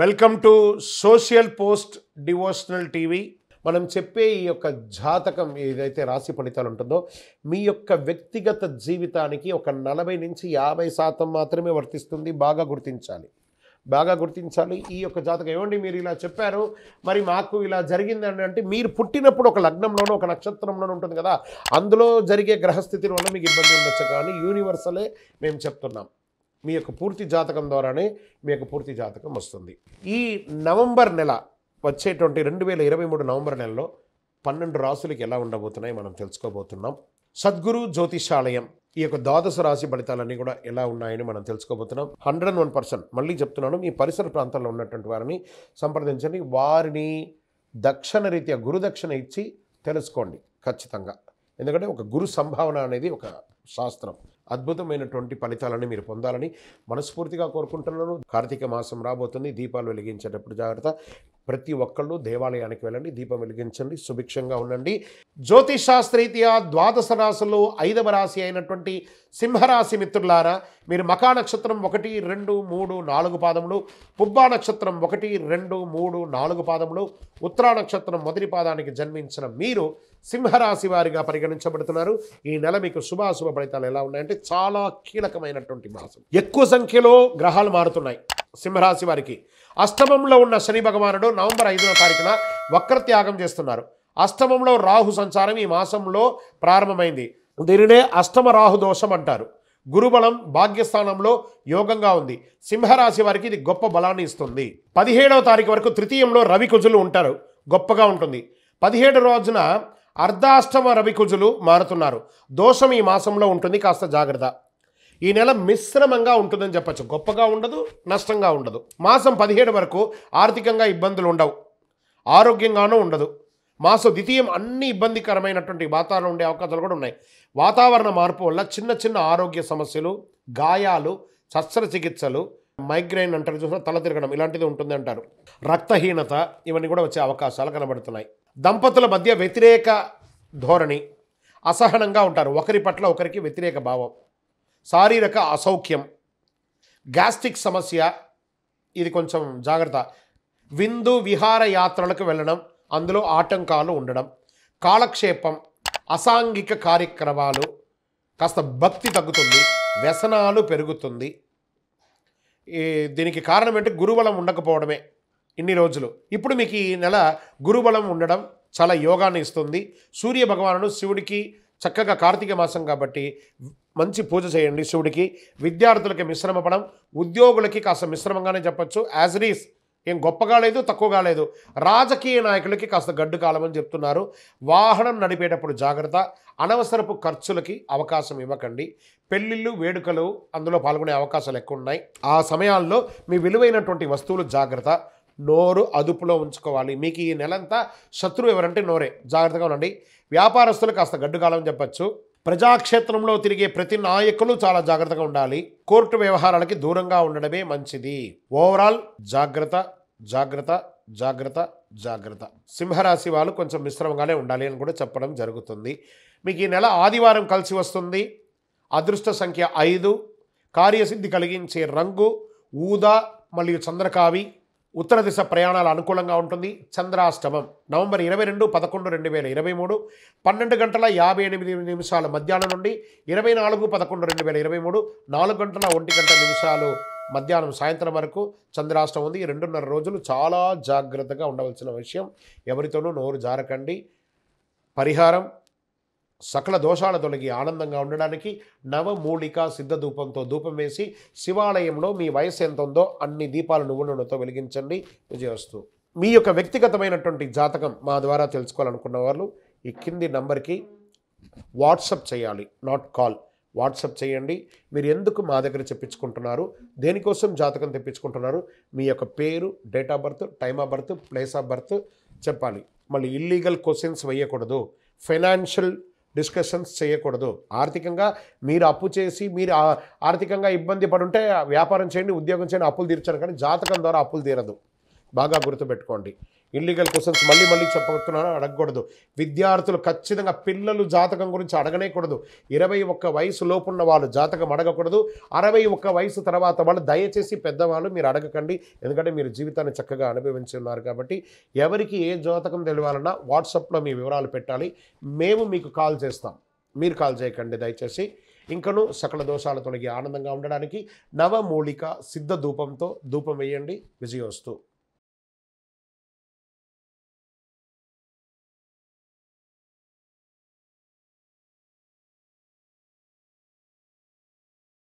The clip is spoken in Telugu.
welcome to social post devotional TV మనం చెప్పే ఈ యొక్క జాతకం ఏదైతే రాశి ఫలితాలు ఉంటుందో మీ యొక్క వ్యక్తిగత జీవితానికి ఒక నలభై నుంచి యాభై శాతం మాత్రమే వర్తిస్తుంది బాగా గుర్తించాలి బాగా గుర్తించాలి ఈ యొక్క జాతకం ఏమండి మీరు ఇలా చెప్పారు మరి మాకు ఇలా జరిగింది అని అంటే మీరు పుట్టినప్పుడు ఒక లగ్నంలోనూ ఒక నక్షత్రంలోనూ ఉంటుంది కదా అందులో జరిగే గ్రహస్థితి వల్ల మీకు ఇబ్బంది ఉండొచ్చు కానీ యూనివర్సలే మేము చెప్తున్నాం మీ యొక్క పూర్తి జాతకం ద్వారానే మీ యొక్క పూర్తి జాతకం వస్తుంది ఈ నవంబర్ నెల వచ్చేటువంటి రెండు వేల ఇరవై మూడు నవంబర్ నెలలో పన్నెండు రాసులకి ఎలా ఉండబోతున్నాయి మనం తెలుసుకోబోతున్నాం సద్గురు జ్యోతిషాలయం ఈ యొక్క ద్వాదశ రాశి ఫలితాలన్నీ కూడా ఎలా ఉన్నాయని మనం తెలుసుకోబోతున్నాం హండ్రెడ్ అండ్ వన్ పర్సెంట్ మళ్ళీ చెప్తున్నాను మీ పరిసర ప్రాంతాల్లో ఉన్నటువంటి వారిని సంప్రదించండి వారిని దక్షిణ రీత్యా గురుదక్షిణ ఇచ్చి తెలుసుకోండి ఖచ్చితంగా ఎందుకంటే ఒక గురు సంభావన అనేది ఒక శాస్త్రం అద్భుతమైనటువంటి ఫలితాలని మీరు పొందాలని మనస్ఫూర్తిగా కోరుకుంటున్నాను కార్తీక మాసం రాబోతుంది దీపాలు వెలిగించేటప్పుడు జాగ్రత్త ప్రతి ఒక్కళ్ళు దేవాలయానికి వెళ్ళండి దీపం వెలిగించండి సుభిక్షంగా ఉండండి జ్యోతిషాస్త్రీత్యా ద్వాదశ రాశులు ఐదవ రాశి అయినటువంటి సింహరాశి మిత్రులారా మీరు మకా నక్షత్రం ఒకటి రెండు మూడు నాలుగు పాదములు పుబ్బా నక్షత్రం ఒకటి రెండు మూడు నాలుగు పాదములు ఉత్తరా నక్షత్రం మొదటి పాదానికి జన్మించిన మీరు సింహరాశి వారిగా పరిగణించబడుతున్నారు ఈ నెల మీకు శుభాశుభ ఫలితాలు ఎలా ఉన్నాయంటే చాలా కీలకమైనటువంటి మాసం ఎక్కువ సంఖ్యలో గ్రహాలు మారుతున్నాయి సింహరాశి వారికి అష్టమంలో ఉన్న శని భగవానుడు నవంబర్ ఐదవ తారీఖున వక్రత్యాగం చేస్తున్నారు అష్టమంలో రాహు సంచారం ఈ మాసంలో ప్రారంభమైంది దీనినే అష్టమ రాహు దోషం అంటారు గురుబలం భాగ్యస్థానంలో యోగంగా ఉంది సింహరాశి వారికి ఇది గొప్ప బలాన్ని ఇస్తుంది పదిహేడవ తారీఖు వరకు తృతీయంలో రవి కుజులు ఉంటారు గొప్పగా ఉంటుంది పదిహేడు రోజున అర్ధాష్టమ రవి కుజులు మారుతున్నారు దోషం ఈ మాసంలో ఉంటుంది కాస్త జాగ్రత్త ఈ నెల మిశ్రమంగా ఉంటుందని చెప్పచ్చు గొప్పగా ఉండదు నష్టంగా ఉండదు మాసం పదిహేడు వరకు ఆర్థికంగా ఇబ్బందులు ఉండవు ఆరోగ్యంగానూ ఉండదు మాసం ద్వితీయం అన్ని ఇబ్బందికరమైనటువంటి వాతావరణం ఉండే అవకాశాలు కూడా ఉన్నాయి వాతావరణ మార్పు వల్ల చిన్న చిన్న ఆరోగ్య సమస్యలు గాయాలు శస్త్రచికిత్సలు మైగ్రైన్ అంటారు చూసిన తల తిరగడం ఇలాంటిది ఉంటుంది అంటారు రక్తహీనత ఇవన్నీ కూడా వచ్చే అవకాశాలు కనబడుతున్నాయి దంపతుల మధ్య వ్యతిరేక ధోరణి అసహనంగా ఉంటారు ఒకరి పట్ల ఒకరికి వ్యతిరేక భావం శారీరక అసౌఖ్యం గ్యాస్ట్రిక్ సమస్య ఇది కొంచెం జాగ్రత్త విందు విహార యాత్రలకు వెళ్ళడం అందులో ఆటంకాలు ఉండడం కాలక్షేపం అసాంఘిక కార్యక్రమాలు కాస్త భక్తి తగ్గుతుంది వ్యసనాలు పెరుగుతుంది దీనికి కారణం ఏంటంటే గురుబలం ఉండకపోవడమే ఇన్ని రోజులు ఇప్పుడు మీకు ఈ నెల గురుబలం ఉండడం చాలా యోగాన్ని ఇస్తుంది సూర్య శివుడికి చక్కగా కార్తీక మాసం కాబట్టి మంచి పూజ చేయండి శివుడికి విద్యార్థులకి మిశ్రమ పడం ఉద్యోగులకి కాస్త మిశ్రమంగానే చెప్పచ్చు యాజ్ రీస్ ఏం గొప్పగా లేదు తక్కువగా లేదు రాజకీయ నాయకులకి కాస్త గడ్డు కాలమని చెప్తున్నారు వాహనం నడిపేటప్పుడు జాగ్రత్త అనవసరపు ఖర్చులకి అవకాశం ఇవ్వకండి పెళ్ళిళ్ళు వేడుకలు అందులో పాల్గొనే అవకాశాలు ఎక్కువ ఉన్నాయి ఆ సమయాల్లో మీ విలువైనటువంటి వస్తువులు జాగ్రత్త నోరు అదుపులో ఉంచుకోవాలి మీకు ఈ నెలంతా శత్రువు ఎవరంటే నోరే జాగ్రత్తగా ఉండండి వ్యాపారస్తులు కాస్త గడ్డు కాలం చెప్పచ్చు ప్రజాక్షేత్రంలో తిరిగే ప్రతి నాయకులు చాలా జాగ్రత్తగా ఉండాలి కోర్టు వ్యవహారాలకి దూరంగా ఉండడమే మంచిది ఓవరాల్ జాగ్రత్త జాగ్రత్త జాగ్రత్త జాగ్రత్త సింహరాశి వాళ్ళు కొంచెం మిశ్రమంగానే ఉండాలి అని కూడా చెప్పడం జరుగుతుంది మీకు ఈ నెల ఆదివారం కలిసి వస్తుంది అదృష్ట సంఖ్య ఐదు కార్యసిద్ధి కలిగించే రంగు ఊదా మరియు చంద్రకావి ఉత్తర దిశ ప్రయాణాలు అనుకూలంగా ఉంటుంది చంద్రాష్టమం నవంబర్ ఇరవై రెండు పదకొండు రెండు వేల ఇరవై మూడు పన్నెండు గంటల యాభై ఎనిమిది నిమిషాల మధ్యాహ్నం నుండి ఇరవై నాలుగు పదకొండు రెండు వేల ఇరవై మూడు నాలుగు గంటల ఒంటి గంట నిమిషాలు మధ్యాహ్నం సాయంత్రం వరకు చంద్రాష్టమం ఉంది రెండున్నర రోజులు చాలా జాగ్రత్తగా ఉండవలసిన విషయం ఎవరితోనూ నోరు జారకండి పరిహారం సకల దోషాల తొలగి ఆనందంగా ఉండడానికి నవమూలిక సిద్ధధూపంతో ధూపం వేసి శివాలయంలో మీ వయసు ఎంత ఉందో అన్ని దీపాలను నూనెతో వెలిగించండి విజయవస్తు మీ యొక్క వ్యక్తిగతమైనటువంటి జాతకం మా ద్వారా తెలుసుకోవాలనుకున్న వాళ్ళు ఈ కింది నంబర్కి వాట్సప్ చేయాలి నాట్ కాల్ వాట్సప్ చేయండి మీరు ఎందుకు మా దగ్గర చెప్పించుకుంటున్నారు దేనికోసం జాతకం తెప్పించుకుంటున్నారు మీ యొక్క పేరు date of birth time of birth place of birth చెప్పాలి మళ్ళీ ఇల్లీగల్ క్వశ్చన్స్ వేయకూడదు ఫైనాన్షియల్ డిస్కషన్స్ చేయకూడదు ఆర్థికంగా మీరు అప్పు చేసి మీరు ఆర్థికంగా ఇబ్బంది పడుంటే వ్యాపారం చేయండి ఉద్యోగం చేయండి అప్పులు తీర్చారు కానీ జాతకం ద్వారా అప్పులు తీరదు బాగా గుర్తుపెట్టుకోండి ఇల్లీగల్ క్వశ్చన్స్ మళ్ళీ మళ్ళీ చెప్పబోతున్నాను అడగకూడదు విద్యార్థులు ఖచ్చితంగా పిల్లలు జాతకం గురించి అడగనేకూడదు ఇరవై ఒక్క వయసు లోపున్న వాళ్ళు జాతకం అడగకూడదు అరవై ఒక్క వయసు తర్వాత వాళ్ళు దయచేసి పెద్దవాళ్ళు మీరు అడగకండి ఎందుకంటే మీరు జీవితాన్ని చక్కగా అనుభవించి ఉన్నారు కాబట్టి ఎవరికి ఏ జాతకం తెలియాలన్నా వాట్సాప్లో మీ వివరాలు పెట్టాలి మేము మీకు కాల్ చేస్తాం మీరు కాల్ చేయకండి దయచేసి ఇంకను సకల దోషాలు తొలగి ఆనందంగా ఉండడానికి నవమూలిక సిద్ధ ధూపంతో ధూపం వేయండి విజయోస్తు